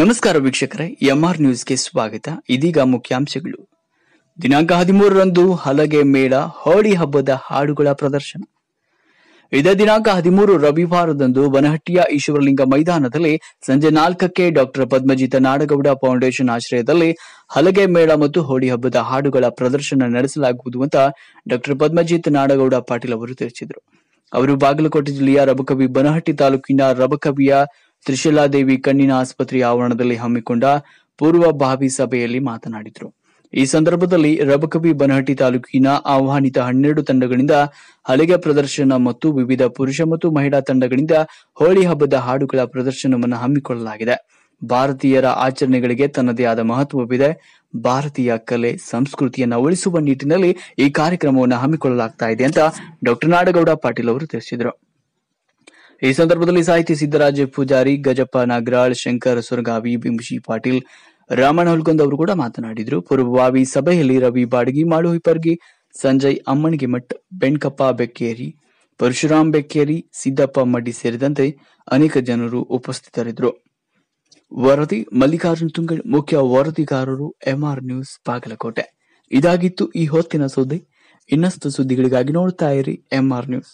ನಮಸ್ಕಾರ ವೀಕ್ಷಕರೇ ಎಂಆರ್ ನ್ಯೂಸ್ಗೆ ಸ್ವಾಗತ ಇದೀಗ ಮುಖ್ಯಾಂಶಗಳು ದಿನಾಂಕ ಹದಿಮೂರರಂದು ಹಲಗೆ ಮೇಳ ಹೋಳಿ ಹಬ್ಬದ ಹಾಡುಗಳ ಪ್ರದರ್ಶನ ಇದೇ ದಿನಾಂಕ ಹದಿಮೂರು ರವಿವಾರದಂದು ಬನಹಟ್ಟಿಯ ಈಶ್ವರಲಿಂಗ ಮೈದಾನದಲ್ಲಿ ಸಂಜೆ ನಾಲ್ಕಕ್ಕೆ ಡಾಕ್ಟರ್ ಪದ್ಮಜಿತ ನಾಡಗೌಡ ಫೌಂಡೇಶನ್ ಆಶ್ರಯದಲ್ಲಿ ಹಲಗೆ ಮೇಳ ಮತ್ತು ಹೋಳಿ ಹಬ್ಬದ ಹಾಡುಗಳ ಪ್ರದರ್ಶನ ನಡೆಸಲಾಗುವುದು ಅಂತ ಡಾಕ್ಟರ್ ಪದ್ಮಜಿತ್ ನಾಡಗೌಡ ಪಾಟೀಲ್ ಅವರು ತಿಳಿಸಿದರು ಅವರು ಬಾಗಲಕೋಟೆ ಜಿಲ್ಲೆಯ ರಬಕವಿ ಬನಹಟ್ಟಿ ತಾಲೂಕಿನ ರಬಕವಿಯ ದೇವಿ ಕಣ್ಣಿನ ಆಸ್ಪತ್ರೆ ಆವರಣದಲ್ಲಿ ಹಮ್ಮಿಕೊಂಡ ಪೂರ್ವಭಾವಿ ಸಭೆಯಲ್ಲಿ ಮಾತನಾಡಿದರು ಈ ಸಂದರ್ಭದಲ್ಲಿ ರಬಕವಿ ಬನಹಟ್ಟಿ ತಾಲೂಕಿನ ಆಹ್ವಾನಿತ ಹನ್ನೆರಡು ತಂಡಗಳಿಂದ ಹಲಿಗೆ ಪ್ರದರ್ಶನ ಮತ್ತು ವಿವಿಧ ಪುರುಷ ಮತ್ತು ಮಹಿಳಾ ತಂಡಗಳಿಂದ ಹೋಳಿ ಹಬ್ಬದ ಹಾಡುಗಳ ಪ್ರದರ್ಶನವನ್ನು ಹಮ್ಮಿಕೊಳ್ಳಲಾಗಿದೆ ಭಾರತೀಯರ ಆಚರಣೆಗಳಿಗೆ ತನ್ನದೇ ಆದ ಮಹತ್ವವಿದೆ ಭಾರತೀಯ ಕಲೆ ಸಂಸ್ಕೃತಿಯನ್ನು ಉಳಿಸುವ ನಿಟ್ಟಿನಲ್ಲಿ ಈ ಕಾರ್ಯಕ್ರಮವನ್ನು ಹಮ್ಮಿಕೊಳ್ಳಲಾಗ್ತಾ ಇದೆ ಅಂತ ಡಾಕ್ಟರ್ ನಾಡಗೌಡ ಪಾಟೀಲ್ ಅವರು ತಿಳಿಸಿದರು ಈ ಸಂದರ್ಭದಲ್ಲಿ ಸಾಹಿತಿ ಸಿದ್ದರಾಜ ಪೂಜಾರಿ ಗಜಪ್ಪ ನಾಗರಾಳ್ ಶಂಕರ್ ಸುರಗಾವಿ ಬಿಂಬಶಿ ಪಾಟೀಲ್ ರಾಮಣ್ಣ ಹುಲ್ಕೊಂದ್ ಅವರು ಕೂಡ ಮಾತನಾಡಿದರು ಪೂರ್ವಭಾವಿ ಸಭೆಯಲ್ಲಿ ರವಿ ಬಾಡಗಿ ಮಾಳು ಸಂಜಯ್ ಅಮ್ಮಣಿಗೆ ಮಠ್ ಬೆಣ್ಕಪ್ಪ ಬೆಕ್ಕೇರಿ ಪರಶುರಾಮ್ ಬೆಕ್ಕೇರಿ ಸಿದ್ದಪ್ಪ ಮಡ್ಡಿ ಸೇರಿದಂತೆ ಅನೇಕ ಜನರು ಉಪಸ್ಥಿತರಿದ್ದರು ವರದಿ ಮಲ್ಲಿಕಾರ್ಜುನ್ ತುಂಗಡ್ ಮುಖ್ಯ ವರದಿಗಾರರು ಎಂಆರ್ ನ್ಯೂಸ್ ಬಾಗಲಕೋಟೆ ಇದಾಗಿತ್ತು ಈ ಹೊತ್ತಿನ ಸುದ್ದಿ ಇನ್ನಷ್ಟು ಸುದ್ದಿಗಳಿಗಾಗಿ ನೋಡ್ತಾ ಇರಿ ಎಂಆರ್ ನ್ಯೂಸ್